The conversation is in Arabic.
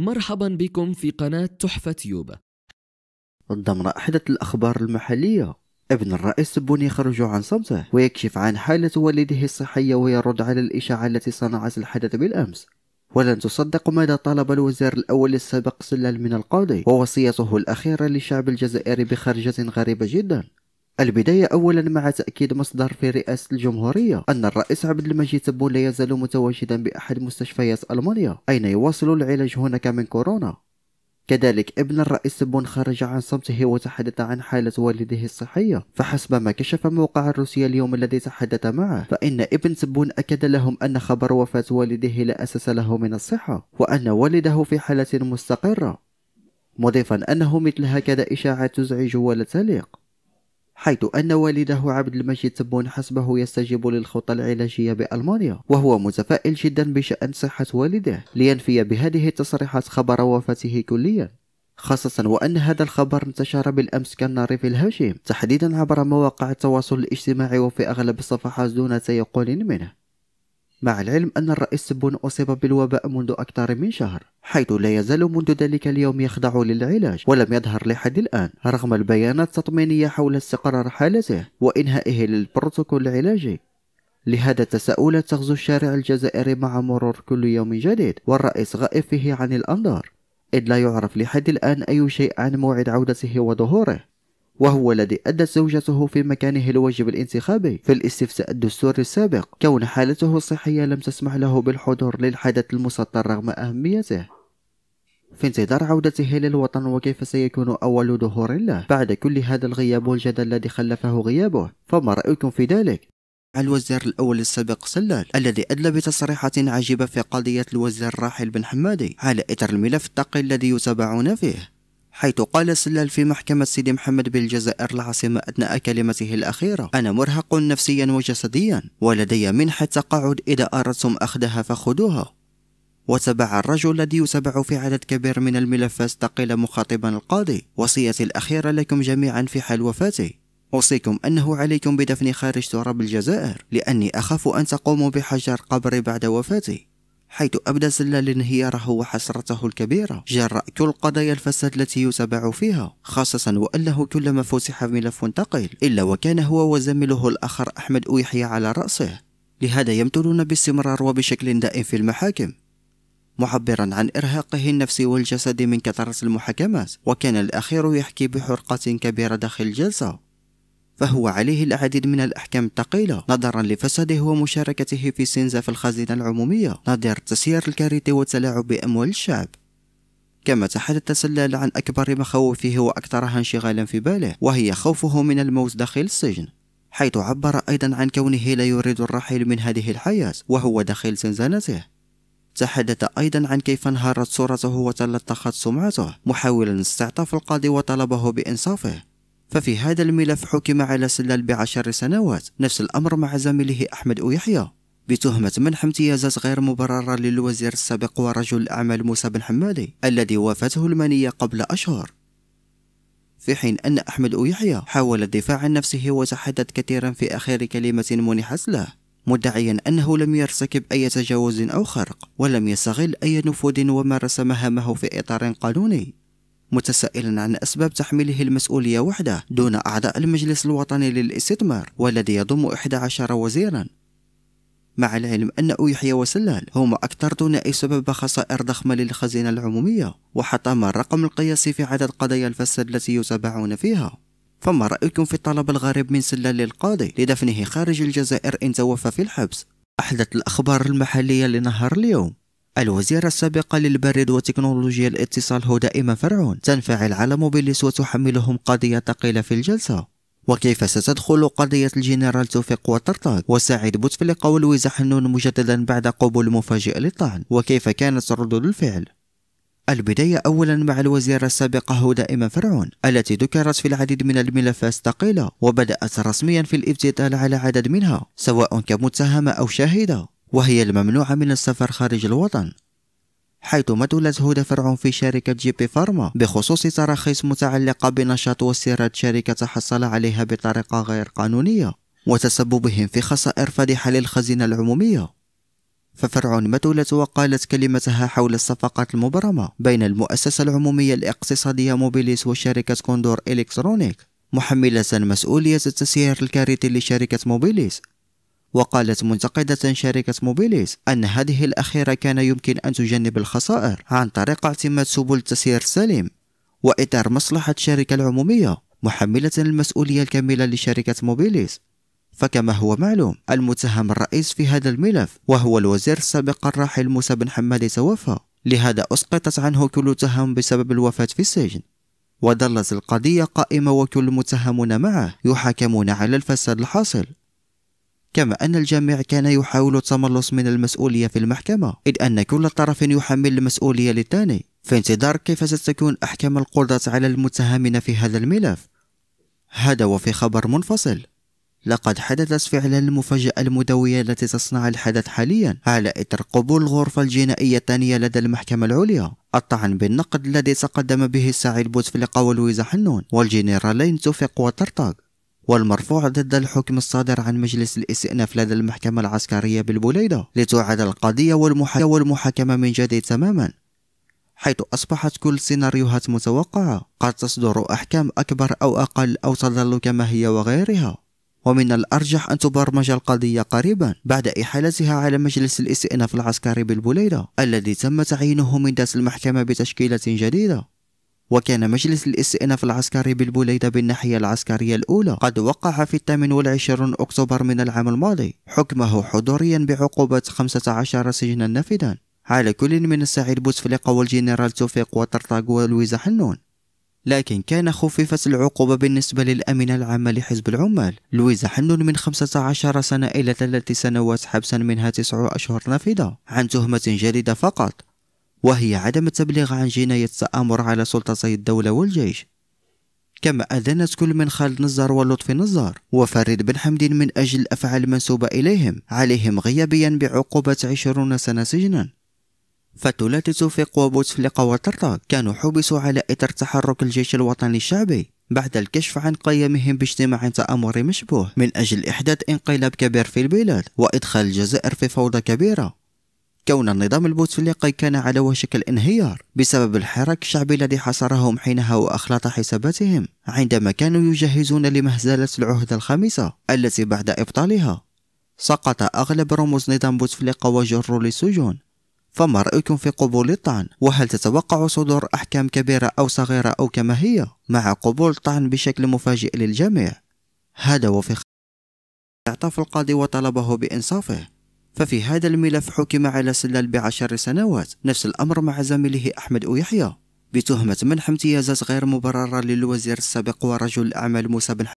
مرحبا بكم في قناة تحفة يوبا ضمن أحدث الأخبار المحلية ابن الرئيس بوني يخرج عن صمته ويكشف عن حالة والده الصحية ويرد على الإشاعة التي صنعت الحدث بالأمس ولن تصدق ماذا طلب الوزير الأول السابق سلال من القاضي ووصيته الأخيرة للشعب الجزائري بخرجة غريبة جدا البداية أولا مع تأكيد مصدر في رئاسة الجمهورية أن الرئيس عبد المجيد تبون لا يزال متواجدا بأحد مستشفيات ألمانيا أين يواصل العلاج هناك من كورونا كذلك ابن الرئيس تبون خرج عن صمته وتحدث عن حالة والده الصحية فحسب ما كشف موقع الروسية اليوم الذي تحدث معه فإن ابن تبون أكد لهم أن خبر وفاة والده لا أساس له من الصحة وأن والده في حالة مستقرة مضيفا أنه مثل هكذا إشاعة تزعج ولا تليق حيث أن والده عبد المجيد تبون حسبه يستجيب للخطة العلاجية بألمانيا وهو متفائل جدا بشأن صحة والده لينفي بهذه التصريحات خبر وفاته كليا خاصة وأن هذا الخبر انتشر بالأمس كالنار في الهشيم تحديدا عبر مواقع التواصل الاجتماعي وفي أغلب الصفحات دون تيقن منه مع العلم أن الرئيس سبون أصيب بالوباء منذ أكثر من شهر حيث لا يزال منذ ذلك اليوم يخضع للعلاج ولم يظهر لحد الآن رغم البيانات التطمينية حول استقرار حالته وإنهائه للبروتوكول العلاجي لهذا التساؤلات تغزو الشارع الجزائري مع مرور كل يوم جديد والرئيس غائب فيه عن الأنظار إذ لا يعرف لحد الآن أي شيء عن موعد عودته وظهوره وهو الذي أدت زوجته في مكانه الواجب الانتخابي في الاستفتاء الدستوري السابق كون حالته الصحية لم تسمح له بالحضور للحدث المسطر رغم أهميته في انتظار عودته للوطن وكيف سيكون أول ظهور له بعد كل هذا الغياب والجدل الذي خلفه غيابه فما رأيكم في ذلك؟ الوزير الأول السابق سلال الذي أدلى بتصريحات عجيبة في قضية الوزير الراحل بن حمادي على إثر الملف التقي الذي يتابعون فيه حيث قال سلال في محكمة سيدي محمد بالجزائر العاصمة أثناء كلمته الأخيرة أنا مرهق نفسيا وجسديا ولدي منحة تقاعد إذا أردتم أخذها فخذوها وتبع الرجل الذي يتبع في عدد كبير من الملفات تقيل مخاطبا القاضي وصيتي الأخيرة لكم جميعا في حال وفاتي أوصيكم أنه عليكم بدفني خارج تراب الجزائر لأني أخاف أن تقوموا بحجر قبري بعد وفاتي حيث أبدى سلال انهياره وحسرته الكبيرة جراء كل قضايا الفساد التي يتابع فيها خاصة وأنه كلما فسح ملف ثقيل إلا وكان هو وزميله الآخر أحمد أويحيى على رأسه لهذا يمتلون باستمرار وبشكل دائم في المحاكم معبرا عن إرهاقه النفسي والجسدي من كثرة المحاكمات وكان الأخير يحكي بحرقة كبيرة داخل الجلسة فهو عليه العديد من الأحكام الثقيلة نظرا لفسده ومشاركته في سنزاف الخزينة العمومية نظير تسيير الكارثي والتلاعب بأموال الشعب كما تحدث سلال عن أكبر مخاوفه وأكثرها انشغالا في باله وهي خوفه من الموت داخل السجن حيث عبر أيضا عن كونه لا يريد الرحيل من هذه الحياة وهو داخل زنزانته تحدث أيضا عن كيف انهارت صورته وتلطخت سمعته محاولا استعطاف القاضي وطلبه بإنصافه ففي هذا الملف حكم على سلال بعشر سنوات نفس الأمر مع زميله أحمد يحيى بتهمة منح امتيازات غير مبررة للوزير السابق ورجل الأعمال موسى بن حمادي الذي وافته المنية قبل أشهر في حين أن أحمد يحيى حاول الدفاع عن نفسه وتحدث كثيرا في آخر كلمة منحت له مدعيا أنه لم يرتكب أي تجاوز أو خرق ولم يستغل أي نفوذ ومارس مهامه في إطار قانوني متسائلا عن أسباب تحميله المسؤولية وحده دون أعضاء المجلس الوطني للاستثمار والذي يضم 11 وزيرا مع العلم أن يحيى وسلال هما أكثر ثنائي سبب خسائر ضخمة للخزينة العمومية وحطم الرقم القياسي في عدد قضايا الفساد التي يتابعون فيها فما رأيكم في الطلب الغريب من سلال للقاضي لدفنه خارج الجزائر إن توفى في الحبس؟ أحدث الأخبار المحلية لنهار اليوم الوزيرة السابقة للبريد وتكنولوجيا الاتصال هدى إما فرعون تنفعل على موبيليس وتحملهم قضية ثقيلة في الجلسة وكيف ستدخل قضية الجنرال توفيق وطرطاق وسعيد بوتفليقة ولويزا حنون مجددا بعد قبول مفاجئ للطعن وكيف كانت ردود الفعل البداية أولا مع الوزيرة السابقة هدى إما فرعون التي ذكرت في العديد من الملفات الثقيلة وبدأت رسميا في الابتدال على عدد منها سواء كمتهمة أو شاهدة وهي الممنوعة من السفر خارج الوطن حيث حيثما هدى فرعون في شركة جي بي فارما بخصوص تراخيص متعلقة بنشاط وسيرة شركة تحصل عليها بطريقة غير قانونية وتسببهم في خسائر فادحة للخزينة العمومية ففرع مثلت وقالت كلمتها حول الصفقات المبرمة بين المؤسسة العمومية الاقتصادية موبيليس وشركة كوندور إلكترونيك محملة مسؤولية التسيير الكارثي لشركة موبيليس وقالت منتقدة شركة موبيليس أن هذه الأخيرة كان يمكن أن تجنب الخسائر عن طريق اعتماد سبل التسيير السليم وإطار مصلحة الشركة العمومية محملة المسؤولية الكاملة لشركة موبيليس فكما هو معلوم المتهم الرئيس في هذا الملف وهو الوزير السابق الراحل موسى بن حمادي توفى لهذا أسقطت عنه كل تهم بسبب الوفاة في السجن وظلت القضية قائمة وكل متهمون معه يحاكمون على الفساد الحاصل كما أن الجميع كان يحاول التملص من المسؤولية في المحكمة إذ أن كل طرف يحمل المسؤولية للثاني في انتظار كيف ستكون أحكام القضاة على المتهمين في هذا الملف هذا وفي خبر منفصل لقد حدثت فعلا المفاجأة المدوية التي تصنع الحدث حاليا على إثر قبول الغرفة الجنائية الثانية لدى المحكمة العليا الطعن بالنقد الذي تقدم به الساعي البوتفليقة ولويزا حنون والجنرالين توفيق وطرطق والمرفوع ضد الحكم الصادر عن مجلس الاستئناف لدى المحكمة العسكرية بالبليدة لتعاد القضية والمحاكمة, من جديد تماما حيث أصبحت كل سيناريوهات متوقعة قد تصدر أحكام أكبر أو أقل أو تظل كما هي وغيرها ومن الأرجح أن تبرمج القضية قريبا بعد إحالتها على مجلس الاستئناف العسكري بالبليدة الذي تم تعيينه من ذات المحكمة بتشكيلة جديدة وكان مجلس الاستئناف العسكري بالبليدة بالناحية العسكرية الأولى قد وقع في 28 أكتوبر من العام الماضي حكمه حضوريا بعقوبة 15 سجنا نافذا على كل من السعيد بوتفليقة والجنرال توفيق وطرطاق ولويزا حنون لكن كان خففت العقوبة بالنسبة للأمينة العامة لحزب العمال لويزا حنون من 15 سنة إلى 3 سنوات حبسا منها 9 أشهر نافذة عن تهمة جديدة فقط وهي عدم التبليغ عن جناية التآمر على سلطتي الدولة والجيش كما أذنت كل من خالد نزار ولطفي نزار وفريد بن حمد من أجل الأفعال المنسوبة إليهم عليهم غيابيا بعقوبة عشرون سنة سجنا فالثلاثة توفيق وبوتفليقة وطرطاق كانوا حبسوا على إثر تحرك الجيش الوطني الشعبي بعد الكشف عن قيامهم باجتماع تآمري مشبوه من أجل إحداث انقلاب كبير في البلاد وإدخال الجزائر في فوضى كبيرة كون النظام البوتفليقي كان على وشك الانهيار بسبب الحراك الشعبي الذي حاصرهم حينها وأخلط حساباتهم عندما كانوا يجهزون لمهزلة العهدة الخامسة التي بعد إبطالها سقط أغلب رموز نظام بوتفليقة وجروا للسجون فما رأيكم في قبول الطعن؟ وهل تتوقع صدور أحكام كبيرة أو صغيرة أو كما هي مع قبول الطعن بشكل مفاجئ للجميع؟ هذا وفي اعطاف القاضي وطلبه بإنصافه ففي هذا الملف حكم على سلال بعشر سنوات نفس الأمر مع زميله أحمد أويحيى بتهمة منح امتيازات غير مبررة للوزير السابق ورجل الأعمال موسى بن